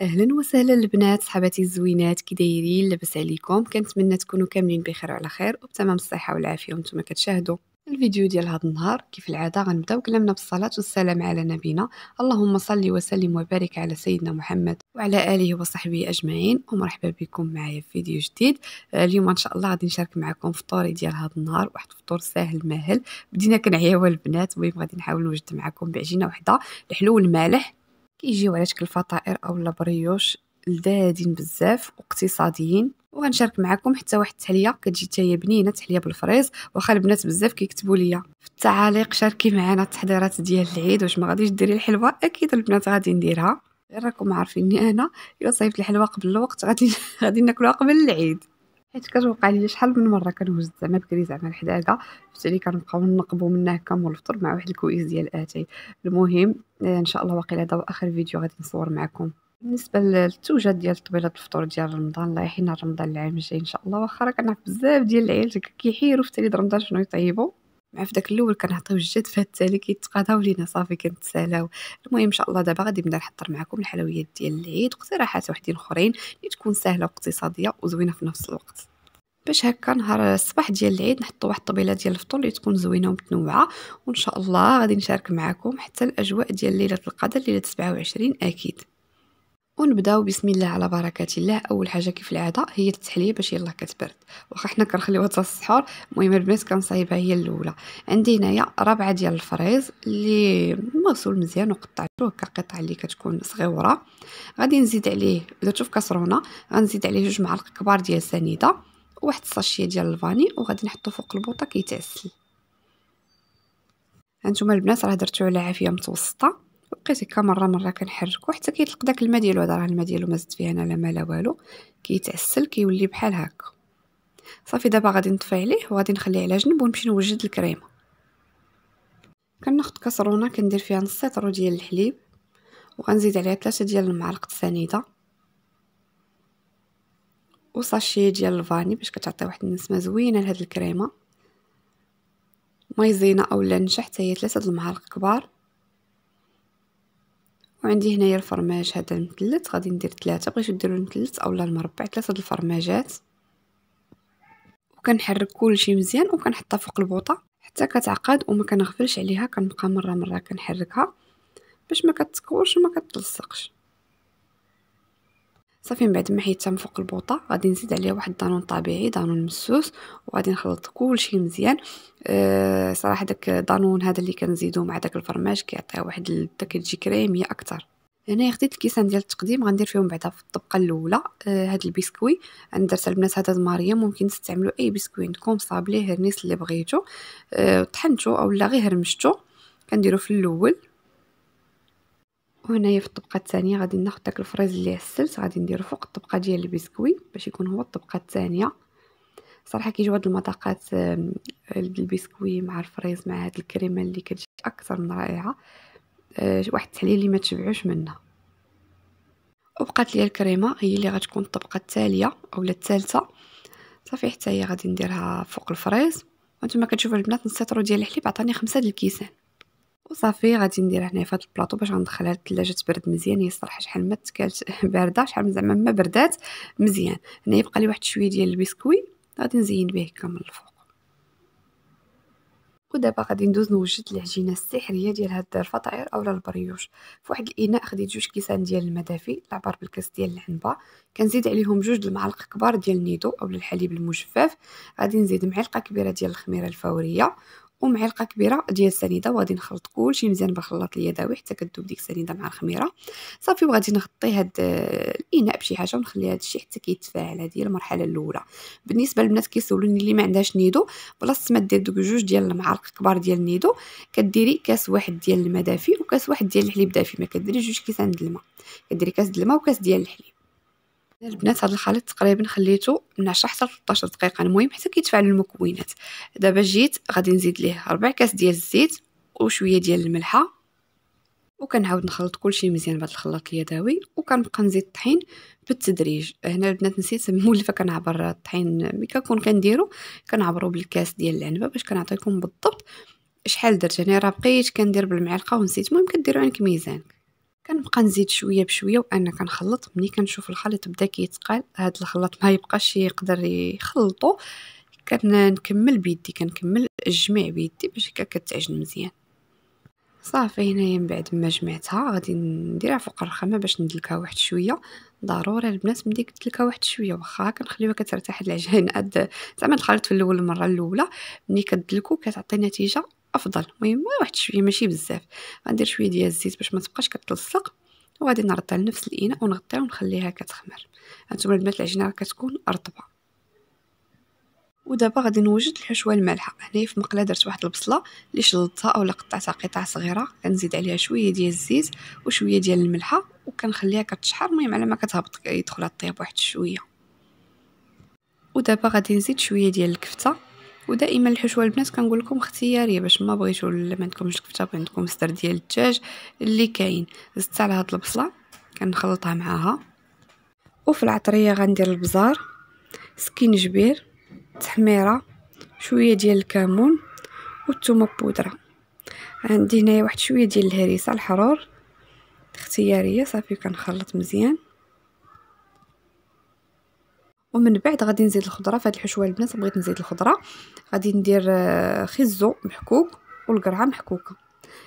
اهلا وسهلا البنات صحباتي الزوينات كي دايرين لاباس عليكم كنتمنى تكونوا كاملين بخير وعلى خير وبتمام الصحه والعافيه وانتم كتشاهدوا الفيديو ديال هذا النهار كيف العاده غنبداو كلامنا بالصلاه والسلام على نبينا اللهم صل وسلم وبارك على سيدنا محمد وعلى اله وصحبه اجمعين ومرحبا بكم معايا في فيديو جديد آه، اليوم ان شاء الله غادي نشارك معكم فطوري ديال هذا النهار واحد الفطور ساهل ماهل بدينا كنعياو البنات المهم غادي نحاول نوجد معكم بعجينه وحده الحلو والمالح كيجيو على شكل فطائر اولا بريوش لذادين بزاف واقتصاديين وغنشارك معكم حتى واحد التحليه كتجي حتى بنينه تحليه بالفريز واخا البنات بزاف كيكتبوا ليا في التعاليق شاركي معنا التحضيرات ديال العيد واش ما غاديش ديري الحلوه اكيد البنات غادي نديرها غير راكم عارفيني انا الا صايبت الحلوه قبل الوقت غادي غادي ناكلوها قبل العيد حيت كتوقع لي شحال من مره كنهز زعما بكري زعما الحداقه فتالي كنبقاو نقبو منها هكا مول الفطور مع واحد الكويس ديال اتاي المهم آه، ان شاء الله واقيلا هذا هو اخر فيديو غادي نصور معكم بالنسبه للتوجات ديال طبيله الفطور ديال رمضان الله يحيينا رمضان العام الجاي ان شاء الله واخا راه كنعرف بزاف ديال العيال كيحيروا في تليد رمضان شنو يطيبوا مع في داك الاول كنعطيو الجد التالي كيتقاداو لينا صافي كنتسالاو المهم ان شاء الله دابا غادي نبدا نحضر معكم الحلويات ديال العيد واقتراحات وحدين اخرين اللي تكون سهله واقتصاديه وزوينه في نفس الوقت باش هكا نهار الصباح ديال العيد نحطوا واحد الطبيله ديال الفطور اللي تكون زوينه ومتنوعه وان شاء الله غادي نشارك معكم حتى الاجواء ديال ليله القدر ليله 27 اكيد ونبداو بسم الله على بركه الله اول حاجه كيف العاده هي التحليه باش يلاه كتبرد واخا حنا كنخليوها حتى السحور المهم البنات كنصايبها هي الاولى عندي هنايا ربعه ديال الفريز اللي مغسول مزيان هكا كقطع اللي كتكون صغيره غادي نزيد عليه درتو في كسرونه غنزيد عليه جوج معالق كبار ديال سنيده وواحد الساشيه ديال الفاني وغادي نحطو فوق البوطه كيتعسل هانتوما البنات راه درتو على عافيه متوسطه بقيت هكا مره مره كنحركو حتى كيطلق داك الماء ديالو هذا راه الماء ديالو ما زدت فيه انا لا ما لا والو كيتعسل كيولي بحال هكا صافي دابا غادي نطفي عليه وغادي نخليه على جنب ونمشي نوجد الكريمه كناخذ كاسرونه كندير فيها نص سيطرو ديال الحليب وغنزيد عليها ثلاثه ديال المعالق السنيده وصاشي ديال الفاني باش كتعطي واحد النسمه زوينه لهاد الكريمه مايزينا اولا نشا حتى هي ثلاثه المعالق كبار وعندي هنايا الفرماج هذا المثلث غادي ندير ثلاثه بغيتو ديروا المثلث اولا المربع ثلاثه د الفرماجات وكنحرك كلشي مزيان وكنحطها فوق البوطه حتى كتعقد وما كنغفلش عليها كنبقى مره مره كنحركها باش ما كتكورش وما كتلصقش صافي من بعد ما حيدتها من فوق البوطه غادي نزيد عليها واحد الدانون طبيعي دانون مسوس وغادي نخلط كلشي مزيان أه صراحه داك دانون هذا اللي كنزيدو مع داك الفرماج كيعطيها واحد اللذه كتجي كريميه اكثر هنايا خديت الكيسان ديال التقديم غندير فيهم بعدا في الطبقه الاولى آه هاد البسكوي انا درت البنات هذا ماريا ممكن تستعملوا اي بسكوي عندكم صابلي هرنيس اللي بغيتو آه طحنتو اولا غير هرمشتو كنديرو في الاول وهنايا في الطبقه الثانيه غادي ناخذ داك الفريز اللي عسلت غادي نديرو فوق الطبقه ديال البسكوي باش يكون هو الطبقه الثانيه صراحه كيجيو هاد المذاقات البسكوي مع الفريز مع هاد الكريمه اللي كتجي اكثر من رائعه آه، واحد التحليه اللي ما تشبعوش منها وبقات لي الكريمه هي اللي غتكون الطبقه التاليه اولا الثالثه صافي حتى هي غادي نديرها فوق الفريز وانتم كتشوفوا البنات نسيطرو ديال الحليب عطاني خمسة ديال الكيسان صافي غادي ندير هنا فهاد البلاطو باش غندخلها للثلاجه تبرد مزيان هي الصراحه شحال ما تكالت بارده شحال زعما ما بردات مزيان هنا يبقى لي واحد شويه ديال البسكوي غادي نزين به هكا من الفوق ودابا غادي ندوز نوجد العجينه السحريه ديال هاد الفطائر اولا البريوش فواحد الاناء خديت جوج كيسان ديال الماء دافي العبار بالكاس ديال العنبه كنزيد عليهم جوج المعالق كبار ديال النيدو اولا الحليب المجفف غادي نزيد معلقه كبيره ديال الخميره الفوريه ومعلقه كبيره ديال السنيده وغادي نخلط كلشي مزيان بالخلاط اليدوي حتى كتذوب ديك السنيده مع الخميره صافي وغادي نغطي هاد آه، الاناء بشي حاجه ونخلي هاد الشيء حتى كيتفاعل هذه هي المرحله الاولى بالنسبه للبنات كيسولوني اللي ما عندهاش نيدو بلاصه ما دير دوك جوج ديال المعالق كبار ديال النيدو كديري كاس واحد ديال الماء دافي وكاس واحد ديال الحليب دافي ما كديري جوج كيسان ديال الماء كديري كاس ديال الماء وكاس ديال الحليب البنات هذا الخليط تقريبا خليته من 10 حتى 13 دقيقه المهم حتى كيتفاعل المكونات دابا جيت غادي نزيد ليه ربع كاس ديال الزيت وشويه ديال الملحه وكنعاود نخلط كلشي مزيان بهذا الخلاط اليدوي وكنبقى نزيد الطحين بالتدريج هنا البنات نسيت مولفه كنعبر الطحين ملي كنكون كنديرو كنعبرو بالكاس ديال العنبه باش كنعطيكم بالضبط شحال درت هنا يعني راه بقيت كندير بالمعلقه ونسيت المهم كديروا عندك ميزانك كنبقى نزيد شويه بشويه وانا كنخلط ملي كنشوف الخليط بدا كيتقال هاد الخلاط ما يبقاش يقدر يخلطو كنكمل بيدي كنكمل الجميع بيدي باش هكا كتعجن مزيان صافي هنايا من بعد ما جمعتها غادي نديرها فوق الرخامه باش ندلكها واحد شويه ضروري البنات ملي كتلكها واحد شويه واخا كنخليوها كترتاح العجينه زعما الخليط في الاول المره الاولى ملي كتدلكو كتعطي نتيجه افضل المهم واحد شويه ماشي بزاف غندير شويه ديال الزيت باش ما تبقاش كتلصق وغادي نردها لنفس الاناء ونغطيها ونخليها كتخمر هانتوما البنات العجينه راه كتكون رطبه ودابا غادي نوجد الحشوه المالحه هنايا في مقله درت واحد البصله اللي شلطتها اولا قطعتها قطع صغيره كنزيد عليها شويه ديال الزيت وشويه ديال الملحه وكنخليها كتشحر المهم على ما كتهبط يدخل الطياب واحد شويه ودابا غادي نزيد شويه ديال الكفته ودائما الحشوه البنات كنقول لكم اختياريه باش ما بغيتو ما عندكمش الكفته عندكم الصدر ديال الدجاج اللي كاين زدت على هاد البصله كنخلطها معاها وفي العطريه غندير البزار سكينجبير تحميره شويه ديال الكمون والثومه بودره عندي هنايا واحد شويه ديال الهريسه الحرور اختياريه صافي كنخلط مزيان ومن بعد غادي نزيد الخضره في هذه الحشوه البنات بغيت نزيد الخضره غادي ندير آه، خزو محكوك والقرعه محكوكه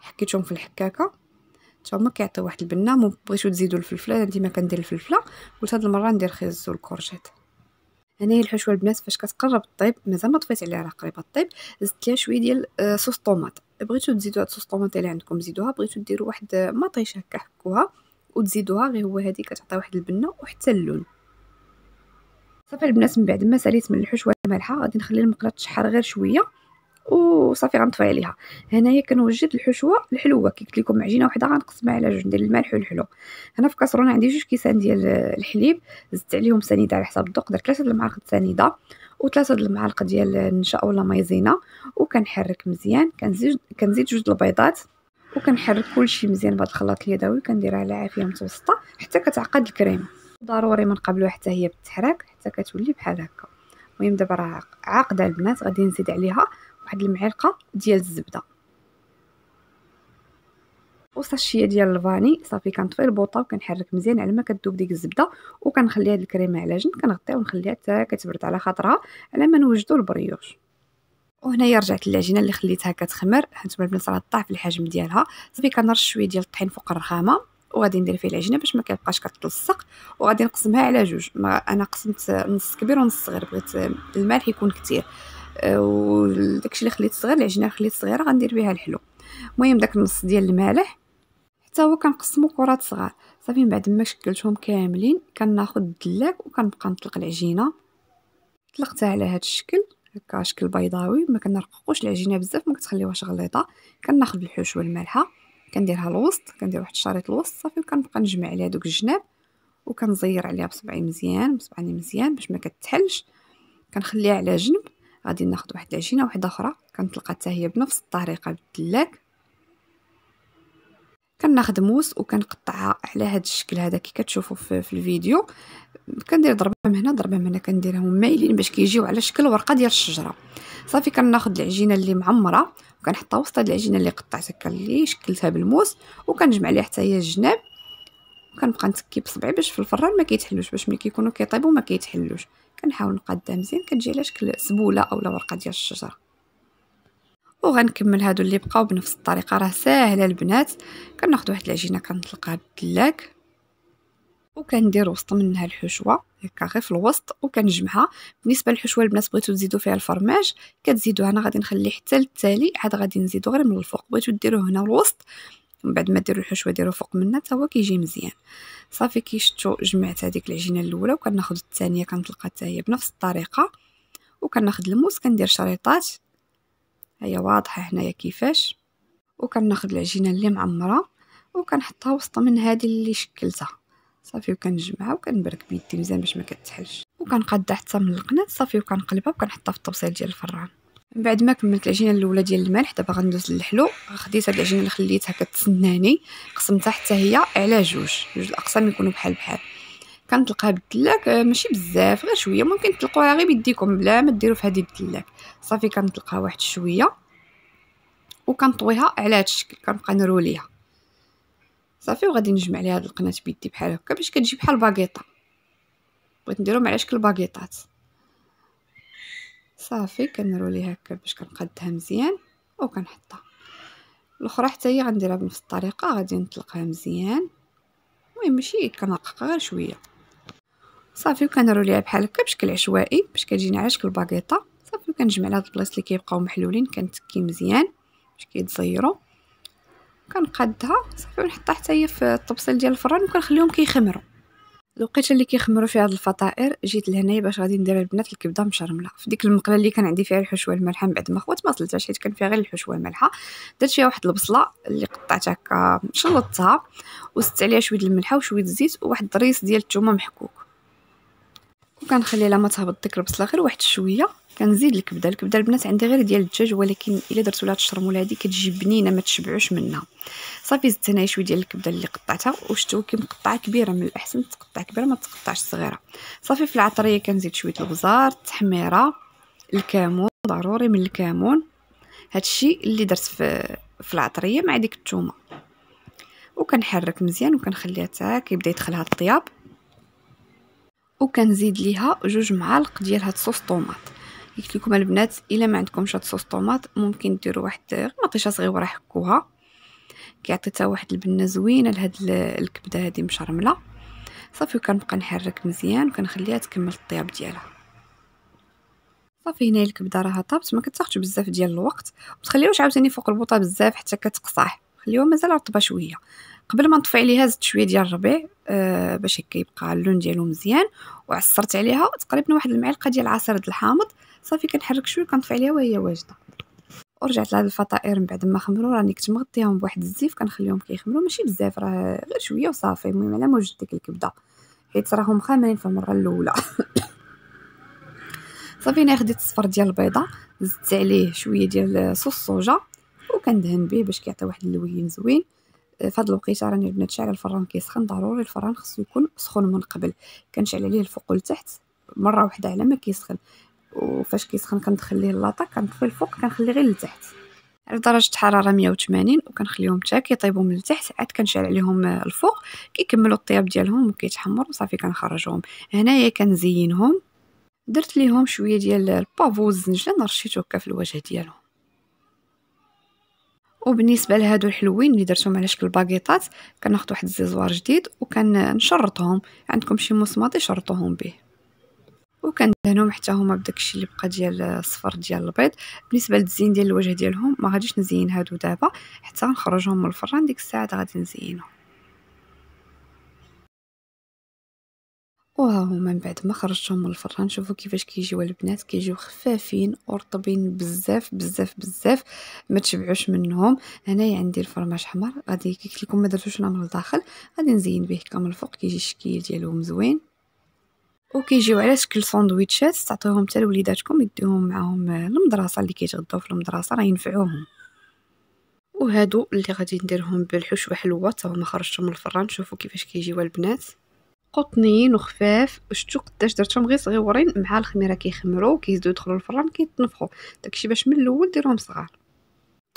حكيتهم في الحكاكه حتى هما كيعطيو واحد البنه ما بغيتو تزيدوا الفلفله انا ديما كندير الفلفله قلت هاد المره ندير خزو هنا هي الحشوه البنات فاش كتقرب طيب مازال ما طفيت عليها راه قريبه طيب زدت ليها شويه ديال آه، صوص طوماط بغيتو تزيدوا هاد صوص طوماط اللي عندكم زيدوها بغيتو ديروا واحد آه، مطيشه هكا حكوها وتزيدوها غير هو هذه كتعطي واحد البنه وحتى اللون صافي البنات من بعد ما ساليت من الحشوه المالحه غادي نخلي المقله تشحر غير شويه وصافي غنطفي عليها هنايا كنوجد الحشوه الحلوه كي قلت لكم عجينه وحده غنقسمها على جوج ندير الملح والحلو هنا في كاسرونه عندي جوج كيسان ديال الحليب زدت عليهم سنيده على حساب الذوق درت ثلاثه د المعالق سنيده وثلاثه د المعالق ديال النشا ولا مايزينا وكنحرك مزيان كنزيد كنزيد جوج البيضات وكنحرك كلشي مزيان بهذا الخلاط اليدوي كنديرها على عافيه متوسطه حتى كتعقد الكريمه ضروري من قبل حتى هي بتحرك حتى كتولي بحال هكا المهم دابا راه عاقده البنات غادي نزيد عليها واحد المعلقه ديال الزبده وساشيه ديال الفاني صافي كنطفي البوطه وكنحرك مزيان على ما كتذوب ديك الزبده وكنخلي هاد الكريمه على جنب كنغطيها ونخليها حتى كتبرد على خاطرها على ما نوجدوا البريوش وهنايا رجعت العجينه اللي خليتها كتخمر هانتوما البنات راه طاح في الحجم ديالها صافي كنرش شويه ديال الطحين فوق الرخامه وغادي ندير فيه العجينه باش ما كيبقاش كتلصق وغادي نقسمها على جوج ما انا قسمت نص كبير ونص صغير بغيت الملح يكون كثير آه، وداكشي اللي خليت صغير العجينه خليت صغيره غندير بها الحلو المهم داك النص ديال الملح حتى هو كنقسمو كرات صغار صافي من بعد ما شكلتهم كاملين كناخذ الدلاك وكنبقى نطلق العجينه طلقتها على هذا الشكل هكا شكل بيضاوي ما كنرققوش العجينه بزاف ما كتخليوهاش غليظه كناخذ الحشوه المالحه كنديرها الوسط كندير واحد الشريط الوسط صافي وكنبقى نجمع عليها دوك الجناب وكنزير عليها بصبعي مزيان بصبعاني مزيان باش ما كتحلش كنخليها على جنب غادي ناخذ واحد العجينه واحده اخرى كنطلقها حتى هي بنفس الطريقه بالدلاك كناخد موس وكنقطعها على هذا الشكل هذا كي كتشوفوا في, في الفيديو كندير ضربه من هنا ضربه من هنا كنديرهم مايلين باش كيجيو على شكل ورقه ديال الشجره صافي كناخد العجينه اللي معمره وكنحطها وسط هاد العجينه اللي قطعتها اللي شكلتها بالموس وكنجمع ليها حتى هي الجناب وكنبقى نتكي بصبعي باش في الفران ما كيتحلوش باش ملي كيكونوا كيطيبوا ما كيتحلوش كنحاول نقادها مزيان كتجي على شكل سبوله اولا ورقه ديال الشجره وغنكمل هادو اللي بقاو بنفس الطريقه راه ساهله البنات كناخذ واحد العجينه كنطلقها بالدلاك وكندير وسط منها الحشوه هكا غير في الوسط وكنجمعها بالنسبه للحشوه البنات بغيتو تزيدو فيها الفرماج كتزيدوها انا غادي نخلي حتى للتالي عاد غادي نزيدو غير من الفوق بغيتو ديروه هنا الوسط من بعد ما ديروا الحشوه ديروا فوق منها حتى هو كيجي مزيان صافي كي شفتوا جمعت هذيك العجينه الاولى وكناخذ الثانيه كنطلقها حتى هي بنفس الطريقه وكناخذ الموس كندير شريطات هي واضحه هنايا كيفاش وكناخذ العجينه اللي معمره وكنحطها وسط من هذه اللي شكلتها صافي وكنجمعها وكنبرك بيدي مزيان باش ما كتحلش وكنقادها حتى من القناه صافي وكنقلبها وكنحطها في الطبسيل ديال الفران من بعد ما كملت العجينه الاولى ديال الملح دابا غندوز للحلو خديت هاد العجينه اللي خليتها كتسناني قسمتها حتى هي على جوج جوج الاقسام يكونوا بحال بحال كنطلقها بالدلاك آه، ماشي بزاف غير شويه ممكن تطلقوها غير بيديكم بلا ما ديروا في هذه الدلاك صافي كنطلقها واحد شويه وكنطويها على هذا الشكل كنبقى نروليها صافي وغادي نجمع ليها هاد القناه بيدي بحال هكا باش كتجي بحال باكيطه بغيت نديرهم على شكل باكيطات صافي ليها هكا باش كنقادها مزيان وكنحطها الاخرى حتى هي غنديرها بنفس الطريقه غادي نطلقها مزيان المهم ماشي كنرقق غير شويه صافي ليها بحال هكا بشكل عشوائي باش كتجينا على شكل باكيطه صافي وكنجمع على هاد البلايص اللي كيبقاو محلولين كنتكي مزيان باش كيتزيرو كنقادها صافي ونحطها حتى هي في الطبسيل ديال الفران وكنخليهم كيخمروا الوقيته اللي كيخمروا فيها هاد الفطائر جيت لهنايا باش غادي ندير البنات الكبده مشرمله في ديك المقله اللي كان عندي فيها الحشوه المالحه بعد ما خوات ما طلتهاش حيت كان فيها غير الحشوه المالحه درت فيها واحد البصله اللي قطعتها هكا شلطتها وزدت عليها شويه الملحه وشويه الزيت وواحد الضريس ديال الثومه محكوك وكنخلي لها ما تهبط ديك البصله غير واحد شويه كنزيد الكبده الكبده البنات عندي غير ديال الدجاج ولكن الا درتو لها الشرموله هذه كتجي بنينه ما تشبعوش منها صافي زدت هنايا شويه ديال الكبده اللي قطعتها وشتو كي مقطعه كبيره من الاحسن تقطع كبيره ما تقطعش صغيره صافي في العطريه كنزيد شويه البزار التحميره الكمون ضروري من الكمون هادشي اللي درت في في العطريه مع ديك الثومه وكنحرك مزيان وكنخليها حتى كيبدا يدخلها الطياب وكنزيد ليها جوج معالق ديال هاد صوص طوماط قلت لكم البنات الا ما عندكمش هاد صوص طوماط ممكن ديروا واحد مطيشه صغيره حكوها كيعطي حتى واحد البنه زوينه لهاد الكبده هادي مشرمله صافي وكنبقى نحرك مزيان وكنخليها تكمل الطياب ديالها صافي هنا الكبده راها طابت ما كتاخذش بزاف ديال الوقت وما تخليوش عاوتاني فوق البوطه بزاف حتى كتقصح خليوها مازال رطبه شويه قبل ما نطفي عليها زدت شويه ديال الربيع آه باش هكا يبقى اللون ديالو مزيان وعصرت عليها تقريبا واحد المعلقه ديال عصير الحامض صافي كنحرك شويه كنطفي عليها وهي واجده ورجعت لهاد الفطائر من بعد ما خمروا راني كنت مغطيهم بواحد الزيف كنخليهم كيخمروا ماشي بزاف راه غير شويه وصافي المهم على موجد ديك الكبده حيت راهم خامرين في المره الاولى صافي انا خديت الصفر ديال البيضه زدت عليه شويه ديال صوص الصوجه وكندهن به باش كيعطي واحد اللون زوين فهاد الوقيته راني البنات شعل الفران كيسخن ضروري الفران خصو يكون سخون من قبل كنشعل عليه الفوق والتحت مره واحده على ما كيسخن وفاش كيسخن كندخل ليه اللاطا كنطفي الفوق كنخلي غير لتحت على درجه حراره 180 وكنخليهم حتى كيطيبوا من التحت عاد كنشعل عليهم الفوق كيكملوا الطياب ديالهم وكيتحمر وصافي كنخرجهم هنايا كنزينهم درت ليهم شويه ديال البافو الزنجلان رشيته هكا في الوجه ديالهم وبالنسبه لهادو الحلوين اللي درتهم على شكل باغيطات كناخذ واحد الزيزوار جديد وكنشرطهم عندكم شي مصماط شرطوهم به وكندهنهم حتى هما بداكشي اللي بقى ديال الصفر ديال البيض بالنسبه للتزيين ديال الوجه ديالهم ما غاديش نزين هادو دابا حتى نخرجهم من الفران ديك الساعه غادي نزينهم هما من بعد ما خرجتهم من الفران شوفوا كيفاش كيجيو البنات كيجيو خفافين ورطبين بزاف بزاف بزاف ما تشبعوش منهم هنايا عندي الفرماج حمر غادي قلت لكم ما درتوش نعمل الداخل غادي نزين به كامل الفوق كيجي الشكل ديالهم زوين وكيجيو على شكل ساندويتشات تعطيهم حتى لوليداتكم يديهم معاهم المدرسه اللي كيتغداو في المدرسه راه ينفعوهم وهادو اللي غادي نديرهم بالحشوه حلوه حتى هما خرجتهم من الفران شوفوا كيفاش كيجيو البنات قطنيين وخفاف شتو قداش درتهم غير صغيورين مع الخميره كيخمروا كيزيدوا يدخلوا الفران كيتنفخوا داكشي باش من الاول ديرهم صغار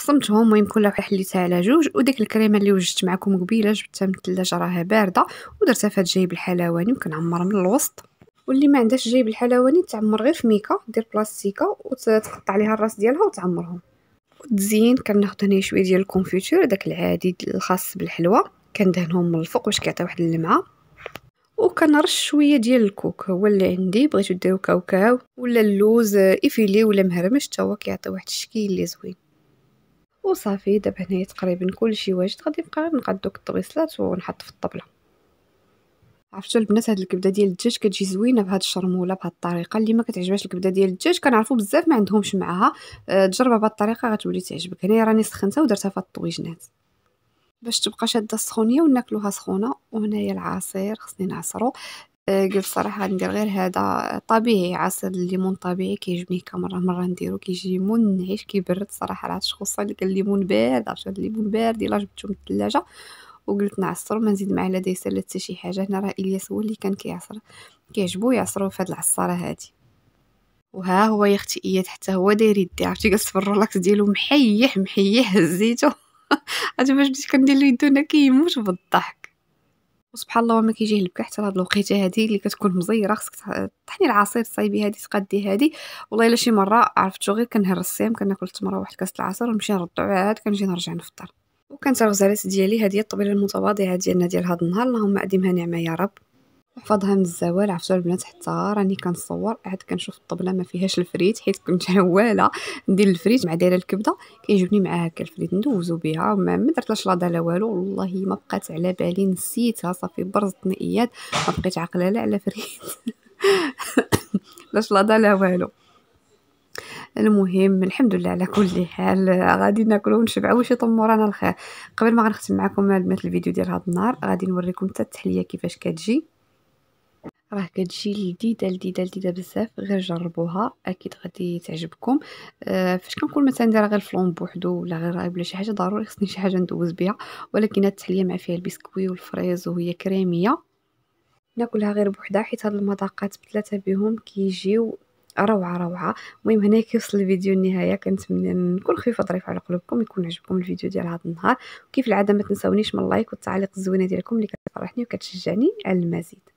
قسمتهم المهم كل واحد حليتها على جوج وديك الكريمه اللي وجدت معكم قبيله جبتها من الثلاجه راها بارده ودرتها في هاد الحلواني وكنعمر من الوسط واللي ما عندهاش جايب الحلواني تعمر غير في ميكا دير بلاستيكه وتقطع عليها الراس ديالها وتعمرهم وتزين كناخد هنا شويه ديال الكونفيتور داك العادي الخاص بالحلوى كندهنهم من الفوق باش كيعطي واحد اللمعه وكنرش شويه ديال الكوك هو اللي عندي بغيتو ديروا كاوكاو ولا اللوز آه، افيلي ولا مهرمش حتى هو كيعطي واحد الشكل اللي زوين وصافي دابا هنايا تقريبا كلشي واجد غادي نبقى نقاد دوك الطويصلات ونحط في الطبله عرفتوا البنات هاد الكبده ديال الدجاج كتجي زوينه بهاد الشرموله بهاد الطريقه اللي ما كتعجبهاش الكبده ديال الدجاج كنعرفوا بزاف ما عندهمش معاها آه، تجربها بهاد الطريقه غتولي تعجبك هنايا راني سخنتها ودرتها في الطويجنات باش تبقى شاده سخونيه وناكلوها سخونه وهنايا العصير خصني نعصرو آه، قلت صراحة ندير غير هذا طبيعي عصير الليمون طبيعي كيعجبني كمرة مرة نديرو كيجي ليمون نعيش كيبرد صراحة راه خصوصا اللي كان الليمون بارد هاد الليمون بارد الا جبتو من الثلاجة وقلت نعصرو ما نزيد معاه لا ديسال لا شي حاجة هنا راه الياس هو اللي كان كيعصر كيعجبو يعصرو في هاد العصارة هادي وها هو يا اختي اياد حتى هو داير يدي عرفتي في الرولاكس ديالو محيح محيح هزيتو حيت فاش بديت كندير له يدو كيموت بالضحك وسبحان الله ما كيجيه البكا حتى لهاد الوقيته هادي اللي كتكون مزيره خصك طحني العصير صايبي هادي تقدي هادي والله الا شي مره عرفتو غير كنهر الصيام كناكل تمره واحد كاس العصير ونمشي نردو عاد كنجي نرجع نفطر وكانت الغزالات ديالي هادي الطبيله المتواضعه ديالنا ديال هاد النهار اللهم اديمها نعمه يا رب محفظها من الزوال عرفتوا البنات حتى راني كنصور عاد كنشوف الطبله ما فيهاش الفريت حيت كنت هواله ندير الفريت مع دايره الكبده كيعجبني معاها هكا الفريت ندوزو بها ما, ما درتلاش لاضه لا والو والله ما بقات على بالي نسيتها صافي برزتني اياد ما بقيت عاقله لا على فريت لاش لاضه لا والو المهم الحمد لله على كل حال غادي ناكلو ونشبعو شي رانا الخير قبل ما غنختم معكم البنات الفيديو ديال هذا النهار غادي نوريكم حتى التحليه كيفاش كتجي راه كتجي لذيذه لذيذه لذيذه بزاف غير جربوها اكيد غادي تعجبكم أه فاش كنقول مثلا دايره غير فلون بوحدو ولا غير ولا شي حاجه ضروري خصني شي حاجه ندوز بها ولكن هاد التحليه مع فيها البسكوي والفريز وهي كريميه ناكلها غير بوحدها حيت هاد المذاقات بثلاثه بهم كيجيو روعه روعه المهم هنا كيوصل الفيديو النهايه كنتمنى نكون خفيفه ظريفه على قلوبكم يكون عجبكم الفيديو ديال هذا النهار وكيف العاده ما تنساونيش من اللايك والتعليق الزوينه ديالكم اللي كتفرحني وكتشجعني على المزيد